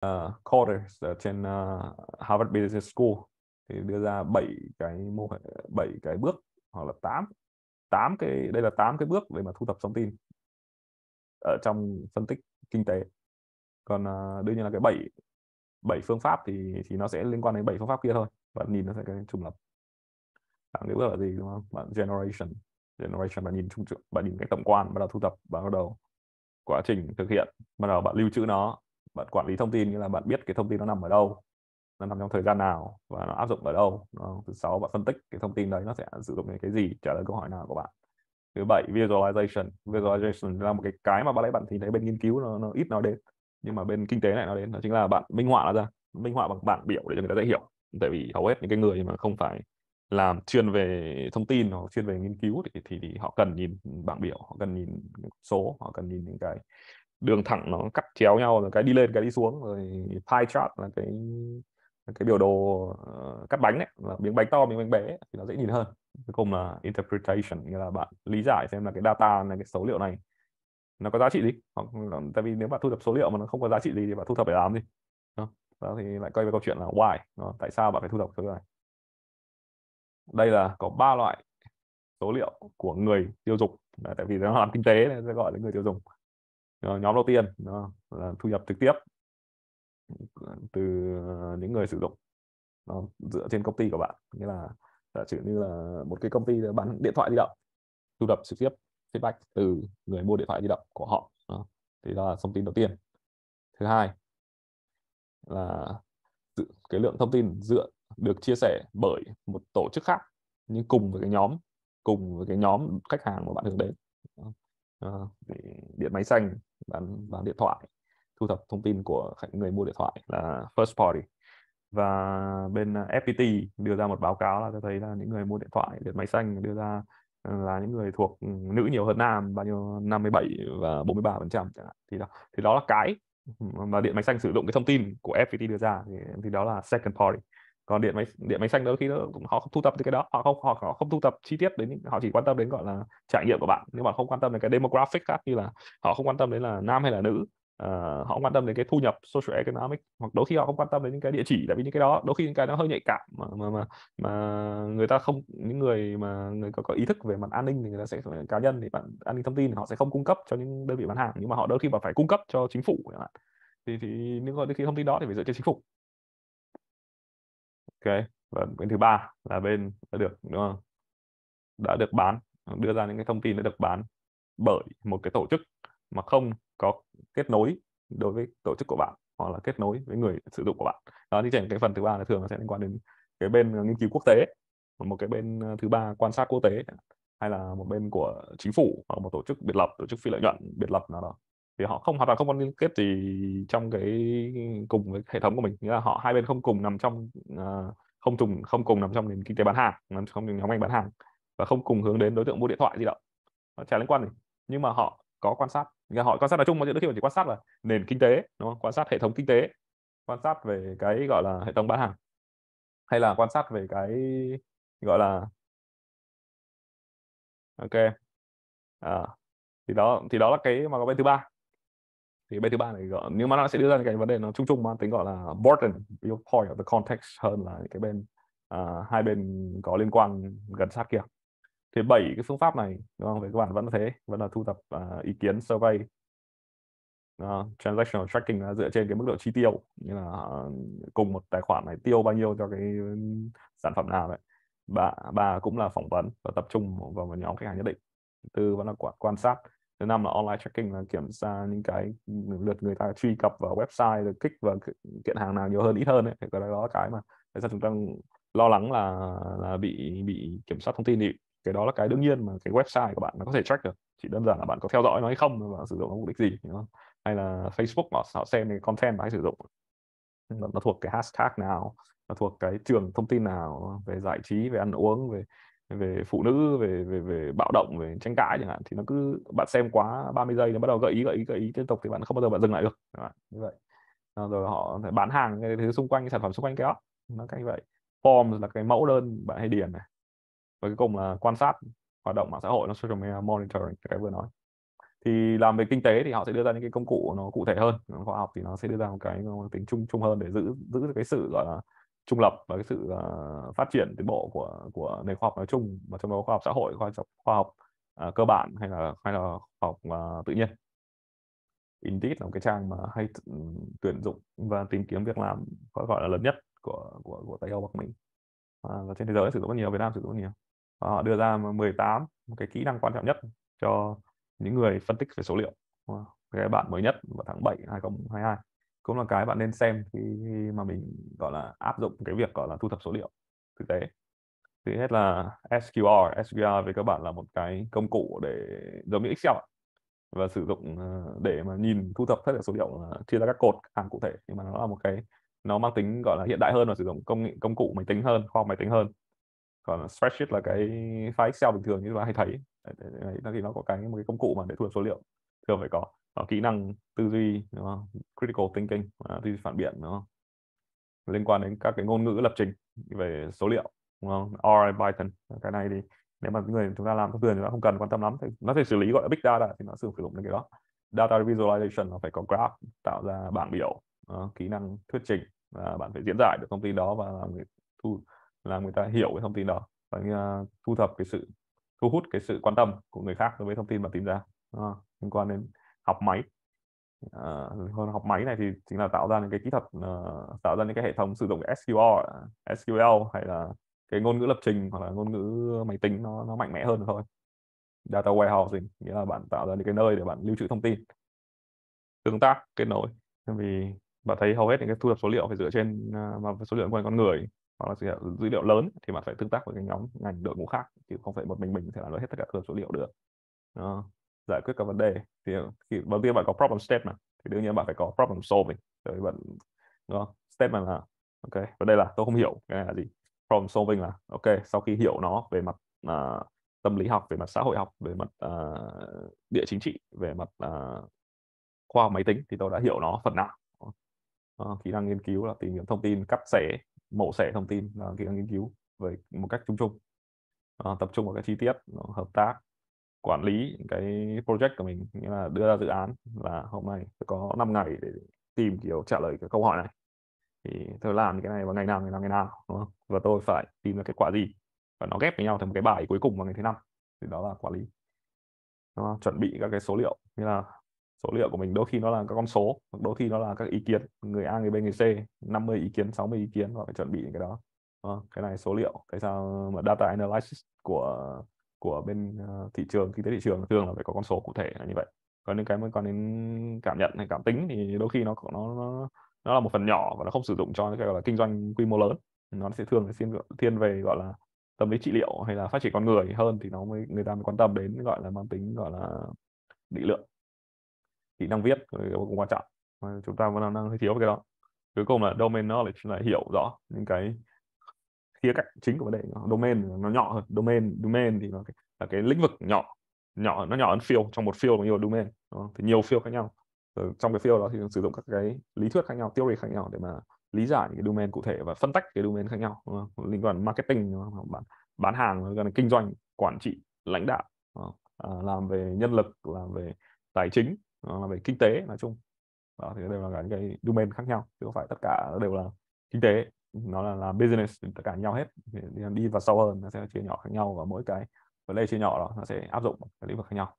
Ờ, uh, Cordes ở trên uh, Harvard Business School thì đưa ra bảy cái mô hình bảy cái bước hoặc là tám tám cái đây là tám cái bước để mà thu thập thông tin ở trong phân tích kinh tế còn uh, đương nhiên là cái bảy bảy phương pháp thì thì nó sẽ liên quan đến bảy phương pháp kia thôi bạn nhìn nó sẽ cái trùng lập tám cái bước là gì đúng không bạn generation generation bạn nhìn chung bạn nhìn cái tổng quan bắt đầu thu thập bạn bắt đầu quá trình thực hiện bắt đầu bạn lưu trữ nó bạn quản lý thông tin nghĩa là bạn biết cái thông tin nó nằm ở đâu nó nằm trong thời gian nào và nó áp dụng ở đâu thứ sáu bạn phân tích cái thông tin đấy nó sẽ sử dụng cái gì trả lời câu hỏi nào của bạn thứ bảy visualization visualization là một cái cái mà bạn lấy bạn thì thấy bên nghiên cứu nó, nó ít nói đến nhưng mà bên kinh tế này nó đến đó chính là bạn minh họa nó ra minh họa bằng bảng biểu để cho người ta dễ hiểu tại vì hầu hết những cái người mà không phải làm chuyên về thông tin hoặc chuyên về nghiên cứu thì, thì, thì họ cần nhìn bảng biểu họ cần nhìn số họ cần nhìn những cái đường thẳng nó cắt chéo nhau rồi cái đi lên cái đi xuống rồi pie chart là cái cái biểu đồ ờ, cắt bánh đấy là miếng bánh to miếng bánh bé ấy, thì nó dễ nhìn hơn cuối cùng là interpretation nghĩa là bạn lý giải xem là cái data này cái số liệu này nó có giá trị gì hoặc tại vì nếu bạn thu thập số liệu mà nó không có giá trị gì thì bạn thu thập để làm gì đó, thì lại quay về câu chuyện là why đó, tại sao bạn phải thu thập số liệu này đây là có ba loại số liệu của người tiêu dùng tại vì nó làm kinh tế nên sẽ gọi là người tiêu dùng Ờ, nhóm đầu tiên đó là thu nhập trực tiếp từ những người sử dụng đó, dựa trên công ty của bạn nghĩa là giả sử như là một cái công ty bán điện thoại di động thu nhập trực tiếp feedback từ người mua điện thoại di động của họ đó. thì đó là thông tin đầu tiên thứ hai là cái lượng thông tin dựa được chia sẻ bởi một tổ chức khác nhưng cùng với cái nhóm cùng với cái nhóm khách hàng mà bạn hướng đến điện máy xanh bán bán điện thoại thu thập thông tin của người mua điện thoại là first party và bên à, FPT đưa ra một báo cáo là tôi thấy là những người mua điện thoại điện máy xanh đưa ra ừ, là những người thuộc nữ nhiều hơn nam bao nhiêu 57 và 43 phần trăm thì đó thì đó là cái mà điện máy xanh sử dụng cái thông tin của FPT đưa ra thì, thì đó là second party còn điện máy điện máy xanh đôi khi nó cũng họ không thu thập được cái đó họ không họ, họ không thu thập chi tiết đến họ chỉ quan tâm đến gọi là trải nghiệm của bạn nhưng mà không quan tâm đến cái demographic khác như là họ không quan tâm đến là nam hay là nữ uh, họ không quan tâm đến cái thu nhập social economic hoặc đôi khi họ không quan tâm đến những cái địa chỉ tại vì những cái đó đôi khi những cái nó hơi nhạy cảm mà mà mà, mà người ta không những người mà người có, có ý thức về mặt an ninh thì người ta sẽ cá nhân thì bạn an ninh thông tin họ sẽ không cung cấp cho những đơn vị bán hàng nhưng mà họ đôi khi mà phải cung cấp cho chính phủ thì thì những cái thông tin đó thì phải dựa trên chính phủ ok và bên thứ ba là bên đã được đúng không? đã được bán đưa ra những cái thông tin đã được bán bởi một cái tổ chức mà không có kết nối đối với tổ chức của bạn hoặc là kết nối với người sử dụng của bạn đó thì chẳng cái phần thứ ba là thường nó sẽ liên quan đến cái bên nghiên cứu quốc tế một cái bên ờ, thứ ba quan sát quốc tế hay là một bên của chính phủ hoặc một tổ chức biệt lập tổ chức phi lợi nhuận biệt lập nào đó thì họ không hoàn toàn không có liên kết gì trong cái cùng với hệ thống của mình nghĩa là họ hai bên không cùng nằm trong uh, không trùng không cùng nằm trong nền kinh tế bán hàng nằm trong nhóm ngành bán hàng và không cùng hướng đến đối tượng mua điện thoại di động nó chả liên quan gì nhưng mà họ có quan sát nghĩa là họ quan sát nói chung mọi chuyện đôi khi mình chỉ quan sát là nền kinh tế đúng không quan sát hệ thống kinh tế quan sát về cái gọi là hệ thống bán hàng hay là quan sát về cái gọi là ok à, thì đó thì đó là cái mà có bên thứ ba thì bên thứ ba này gọi nhưng mà nó sẽ đưa ra cái vấn đề nó chung chung mà tính gọi là important viewpoint of the context hơn là những cái bên uh, hai bên có liên quan gần sát kia thì bảy cái phương pháp này đúng không? về các bạn vẫn thế vẫn là thu thập uh, ý kiến survey uh, transactional tracking là dựa trên cái mức độ chi tiêu như là à, cùng một tài khoản này tiêu bao nhiêu cho cái sản phẩm nào vậy bà bà cũng là phỏng vấn và tập trung vào một nhóm khách hàng nhất định tư vẫn là quan, quan sát thứ năm là online tracking là kiểm tra những cái lượt người ta truy cập vào website được kích vào kiện hàng nào nhiều hơn ít hơn ấy. Thì cái đó là cái mà tại sao chúng ta lo lắng là là bị bị kiểm soát thông tin thì cái đó là cái đương nhiên mà cái website của bạn nó có thể track được chỉ đơn giản là bạn có theo dõi nó hay không và sử dụng nó mục đích gì hay là Facebook họ, họ xem cái content mà hay sử dụng nó, nó thuộc cái hashtag nào nó thuộc cái trường thông tin nào về giải trí về ăn uống về về phụ nữ về về về bạo động về tranh cãi chẳng hạn thì nó cứ bạn xem quá 30 giây nó bắt đầu gợi ý gợi ý gợi ý tiếp tục thì bạn không bao giờ bạn dừng lại được như vậy ờ, rồi họ phải bán hàng cái thứ xung quanh cái sản phẩm xung quanh cái đó nó cách như vậy form là cái mẫu đơn bạn hay điền này và cuối cùng là quan sát hoạt động mạng xã hội nó social media monitoring cái vừa nói thì làm về kinh tế thì họ sẽ đưa ra những cái công cụ nó cụ thể hơn khoa học thì nó sẽ đưa ra một cái tính chung chung hơn để giữ giữ được cái sự gọi là trung lập và cái sự uh, phát triển tiến bộ của của nền khoa học nói chung và trong đó khoa học xã hội khoa học khoa học uh, cơ bản hay là hay là khoa học uh, tự nhiên Indeed là một cái trang mà hay ừ, tuyển dụng và tìm kiếm việc làm có gọi là lớn nhất của của của Tây Âu Bắc Mỹ à, và trên thế giới sử dụng rất nhiều, Việt Nam sử dụng rất nhiều. Và họ đưa ra 18 một cái kỹ năng quan trọng nhất cho những người phân tích về số liệu. Wow. Cái bản mới nhất vào tháng 7 2022 cũng là cái bạn nên xem khi, khi mà mình gọi là áp dụng cái việc gọi là thu thập số liệu thực tế thứ hết là SQR SQR với các bạn là một cái công cụ để giống như Excel và sử dụng ờ, để mà nhìn thu thập tất cả số liệu chia ra các cột hàng cụ thể nhưng mà nó là một cái nó mang tính gọi là hiện đại hơn và sử dụng công nghệ công cụ máy tính hơn khoa học máy tính hơn còn spreadsheet là cái file Excel bình thường như chúng ta hay thấy đấy, đấy, đấy là nó có cái một cái công cụ mà để thu thập số liệu thường phải có uh, kỹ năng tư duy đúng không? critical thinking à, tư duy phản biện đúng không liên quan đến các cái ngôn ngữ lập trình về số liệu đúng không R Python cái này thì nếu mà người chúng ta làm thông thường thì nó không cần quan tâm lắm thì nó sẽ xử lý gọi là big data thì nó sử dụng đến cái đó data visualization nó phải có graph tạo ra bảng biểu uh, kỹ năng thuyết trình và bạn phải diễn giải được thông tin đó và làm người thu làm người ta hiểu cái thông tin đó và uh, thu thập cái sự thu hút cái sự quan tâm của người khác đối với thông tin mà tìm ra Ờ, liên quan đến học máy à, hơn học máy này thì chính là tạo ra những cái kỹ thuật uh, tạo ra những cái hệ thống sử dụng SQL SQL hay là cái ngôn ngữ lập trình hoặc là ngôn ngữ máy tính nó nó mạnh mẽ hơn thôi data warehousing nghĩa là bạn tạo ra những cái nơi để bạn lưu trữ thông tin tương tác kết nối vì bạn thấy hầu hết những cái thu thập số liệu phải dựa trên mà số liệu quan con người hoặc là dữ liệu, dữ liệu lớn thì bạn phải tương tác với cái nhóm ngành đội ngũ khác chứ không phải một mình mình sẽ làm được hết tất cả thu thập số liệu được đó giải quyết các vấn đề thì khi đầu tiên bạn có problem statement thì đương nhiên bạn phải có problem solving rồi bạn đúng không? statement là ok và đây là tôi không hiểu cái này là gì problem solving là ok sau khi hiểu nó về mặt uh, tâm lý học về mặt xã hội học về mặt uh, địa chính trị về mặt uh, khoa học máy tính thì tôi đã hiểu nó phần nào uh, kỹ năng nghiên cứu là tìm kiếm thông tin cắt xẻ mổ xẻ thông tin là kỹ năng nghiên cứu về một cách chung chung uh, tập trung vào các chi tiết hợp tác quản lý cái project của mình nghĩa là đưa ra dự án là hôm nay có 5 ngày để tìm kiểu trả lời cái câu hỏi này thì tôi làm cái này vào ngày nào ngày nào ngày nào đúng không và tôi phải tìm ra kết quả gì và nó ghép với nhau thành một cái bài cuối cùng vào ngày thứ năm thì đó là quản lý nó chuẩn bị các cái số liệu như là số liệu của mình đôi khi nó là các con số đôi khi nó là các ý kiến người A người B người C 50 ý kiến 60 ý kiến và phải chuẩn bị cái đó cái này số liệu cái sao mà data analysis của của bên ờ, thị trường kinh tế thị trường thường là phải có con số cụ thể là như vậy còn những cái liên quan đến cảm nhận hay cảm tính thì đôi khi nó nó nó, nó là một phần nhỏ và nó không sử dụng cho cái gọi là kinh doanh quy mô lớn nó sẽ thường xin thiên về gọi là tâm lý trị liệu hay là phát triển con người hơn thì nó mới người ta mới quan tâm đến gọi là mang tính gọi là định lượng kỹ năng viết cũng quan trọng chúng ta vẫn đang hơi thiếu cái đó cuối cùng là domain knowledge là hiểu rõ những cái khía cạnh chính của vấn đề domain nó nhỏ hơn domain domain thì nó là cái lĩnh vực nhỏ nhỏ nó nhỏ hơn field trong một field có nhiều domain đó. thì nhiều field khác nhau rồi ờ, trong cái field đó thì sử dụng các cái lý thuyết khác nhau theory khác nhau để mà lý giải cái domain cụ thể và phân tách cái domain khác nhau liên quan marketing bán bán hàng liên quan kinh doanh quản trị lãnh đạo à, làm về nhân lực làm về tài chính làm về kinh tế nói chung đó thì đều là những cái domain khác nhau chứ không phải tất cả đều là kinh tế nó là là business tất cả nhau hết đi vào sâu hơn nó sẽ chia nhỏ khác nhau và mỗi cái play chia nhỏ đó nó sẽ áp dụng cái lĩnh vực khác nhau